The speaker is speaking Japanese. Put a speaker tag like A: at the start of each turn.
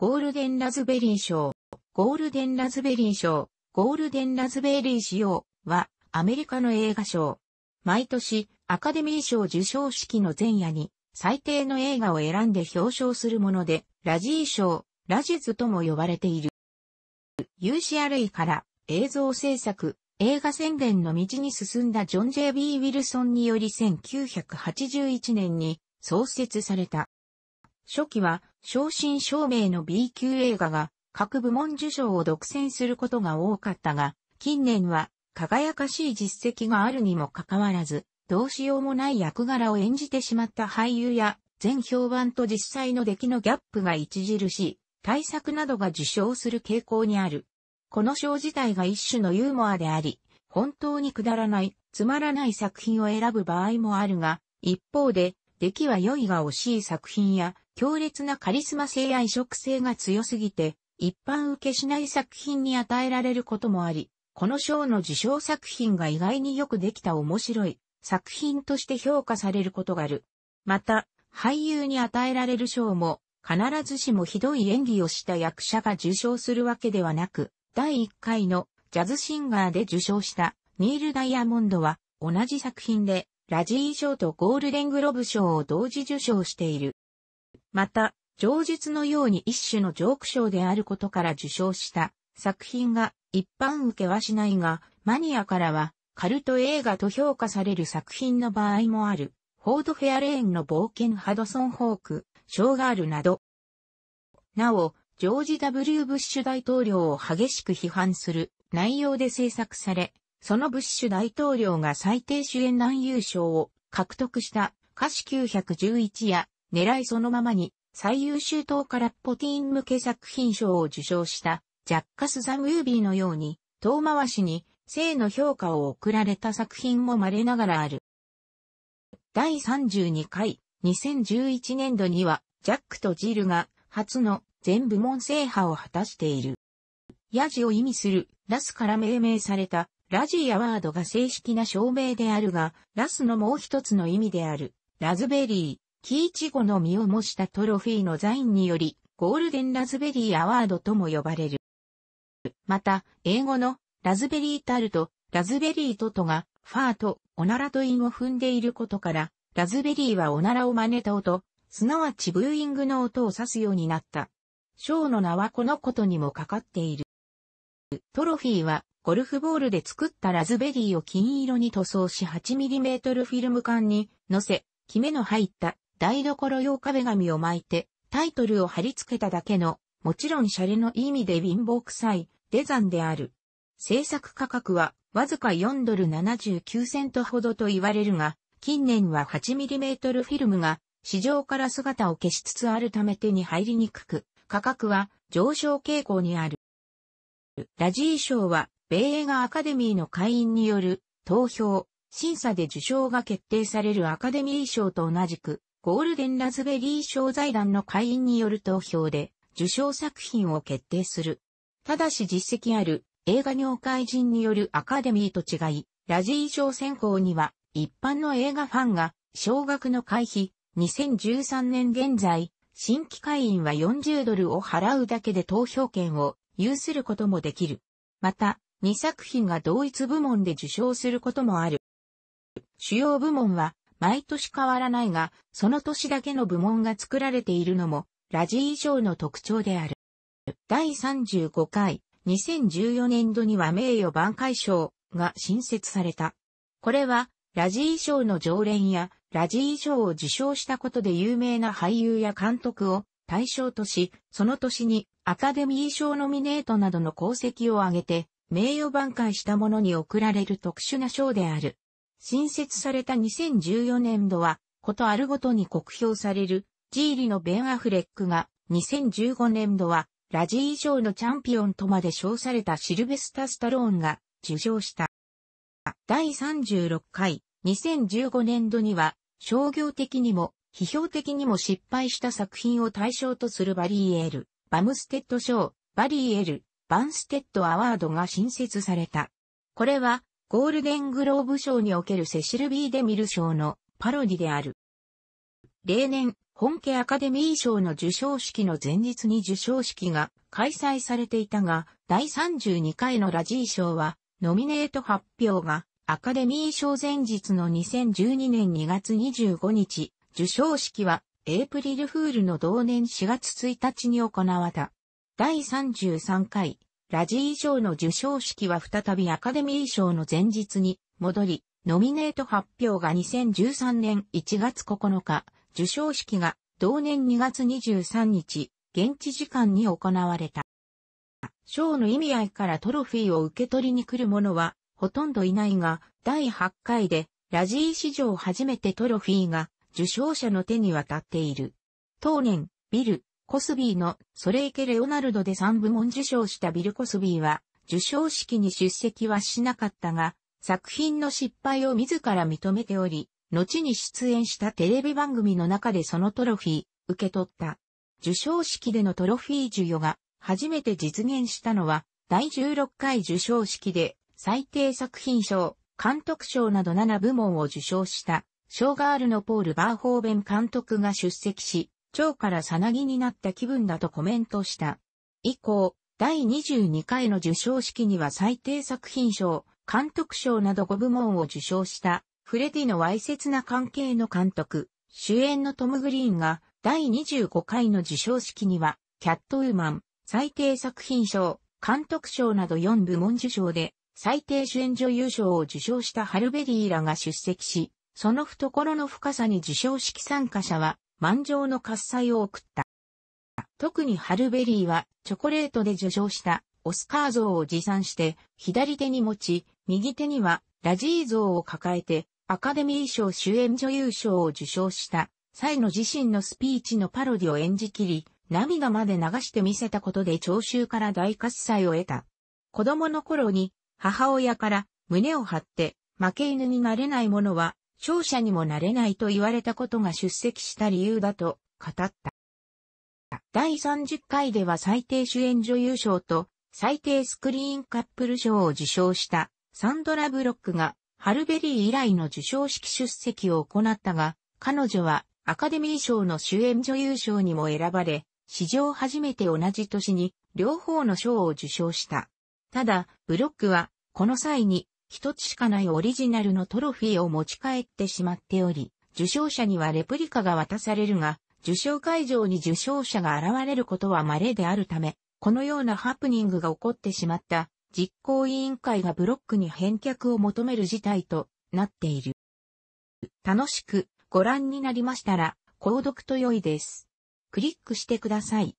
A: ゴールデンラズベリー賞、ゴールデンラズベリー賞、ゴールデンラズベリー仕様はアメリカの映画賞。毎年アカデミー賞受賞式の前夜に最低の映画を選んで表彰するもので、ラジー賞、ラジズとも呼ばれている。u c る a から映像制作、映画宣伝の道に進んだジョン・ J.B. ウィルソンにより1981年に創設された。初期は正真正銘の B 級映画が各部門受賞を独占することが多かったが、近年は輝かしい実績があるにもかかわらず、どうしようもない役柄を演じてしまった俳優や、全評判と実際の出来のギャップが著しい、対策などが受賞する傾向にある。この賞自体が一種のユーモアであり、本当にくだらない、つまらない作品を選ぶ場合もあるが、一方で、出来は良いが惜しい作品や、強烈なカリスマ性や移植性が強すぎて、一般受けしない作品に与えられることもあり、この賞の受賞作品が意外によくできた面白い作品として評価されることがある。また、俳優に与えられる賞も、必ずしもひどい演技をした役者が受賞するわけではなく、第1回のジャズシンガーで受賞したニール・ダイヤモンドは、同じ作品で、ラジー賞とゴールデングロブ賞を同時受賞している。また、上述のように一種のジョーク賞であることから受賞した作品が一般受けはしないが、マニアからはカルト映画と評価される作品の場合もある、フォード・フェアレーンの冒険ハドソン・ホーク、ショーガールなど。なお、ジョージ・ W・ ブッシュ大統領を激しく批判する内容で制作され、そのブッシュ大統領が最低主演男優賞を獲得した歌詞911や狙いそのままに、最優秀党からポティーン向け作品賞を受賞したジャッカス・ザ・ムービーのように、遠回しに性の評価を送られた作品も稀ながらある。第32回2011年度には、ジャックとジルが初の全部門制覇を果たしている。ヤジを意味するラスから命名されたラジーアワードが正式な証明であるが、ラスのもう一つの意味であるラズベリー。キイチゴの実を模したトロフィーのザインにより、ゴールデンラズベリーアワードとも呼ばれる。また、英語のラズベリータルト、ラズベリートトが、ファーとオナラと韻を踏んでいることから、ラズベリーはオナラを真似た音、すなわちブーイングの音を指すようになった。ショーの名はこのことにもかかっている。トロフィーは、ゴルフボールで作ったラズベリーを金色に塗装し 8mm フィルム管に乗せ、キメの入った台所用壁紙を巻いて、タイトルを貼り付けただけの、もちろんシャレの意味で貧乏臭い、デザンである。制作価格は、わずか4ドル79セントほどと言われるが、近年は 8mm フィルムが市場から姿を消しつつあるため手に入りにくく、価格は上昇傾向にある。ラジー賞は、米映画アカデミーの会員による投票、審査で受賞が決定されるアカデミー賞と同じく、ゴールデンラズベリー賞財団の会員による投票で受賞作品を決定する。ただし実績ある映画業界人によるアカデミーと違い、ラジー賞選考には一般の映画ファンが少額の会費2013年現在、新規会員は40ドルを払うだけで投票権を有することもできる。また、2作品が同一部門で受賞することもある。主要部門は毎年変わらないが、その年だけの部門が作られているのも、ラジ以上の特徴である。第35回、2014年度には名誉挽回賞が新設された。これは、ラジー賞の常連や、ラジー賞を受賞したことで有名な俳優や監督を対象とし、その年にアカデミー賞ノミネートなどの功績を挙げて、名誉挽回した者に贈られる特殊な賞である。新設された2014年度は、ことあるごとに酷評される、ジーリのベン・アフレックが、2015年度は、ラジー以上のチャンピオンとまで称されたシルベスタ・スタローンが、受賞した。第36回、2015年度には、商業的にも、批評的にも失敗した作品を対象とするバリーエール、バムステッド賞、バリーエール、バンステッドアワードが新設された。これは、ゴールデングローブ賞におけるセシル・ビー・デミル賞のパロディである。例年、本家アカデミー賞の授賞式の前日に授賞式が開催されていたが、第32回のラジー賞は、ノミネート発表がアカデミー賞前日の2012年2月25日、授賞式はエイプリルフールの同年4月1日に行われた。第33回ラジー賞の受賞式は再びアカデミー賞の前日に戻り、ノミネート発表が2013年1月9日、受賞式が同年2月23日、現地時間に行われた。賞の意味合いからトロフィーを受け取りに来る者はほとんどいないが、第8回でラジー史上初めてトロフィーが受賞者の手に渡っている。当年、ビル、コスビーのソレイケ・レオナルドで3部門受賞したビル・コスビーは、受賞式に出席はしなかったが、作品の失敗を自ら認めており、後に出演したテレビ番組の中でそのトロフィー、受け取った。受賞式でのトロフィー授与が初めて実現したのは、第16回受賞式で最低作品賞、監督賞など7部門を受賞した、ショーガールのポール・バーホーベン監督が出席し、蝶からさなぎになった気分だとコメントした。以降、第22回の受賞式には最低作品賞、監督賞など5部門を受賞した、フレディのわいせつな関係の監督、主演のトム・グリーンが、第25回の受賞式には、キャットウーマン、最低作品賞、監督賞など4部門受賞で、最低主演女優賞を受賞したハルベリーらが出席し、その懐の深さに受賞式参加者は満場の喝采を送った。特にハルベリーはチョコレートで受賞したオスカー像を持参して左手に持ち、右手にはラジー像を抱えてアカデミー賞主演女優賞を受賞した際の自身のスピーチのパロディを演じきり、涙まで流して見せたことで聴衆から大喝采を得た。子供の頃に母親から胸を張って負け犬になれない者は勝者にもなれないと言われたことが出席した理由だと語った。第30回では最低主演女優賞と最低スクリーンカップル賞を受賞したサンドラ・ブロックがハルベリー以来の受賞式出席を行ったが、彼女はアカデミー賞の主演女優賞にも選ばれ、史上初めて同じ年に両方の賞を受賞した。ただ、ブロックはこの際に一つしかないオリジナルのトロフィーを持ち帰ってしまっており、受賞者にはレプリカが渡されるが、受賞会場に受賞者が現れることは稀であるため、このようなハプニングが起こってしまった実行委員会がブロックに返却を求める事態となっている。楽しくご覧になりましたら、購読と良いです。クリックしてください。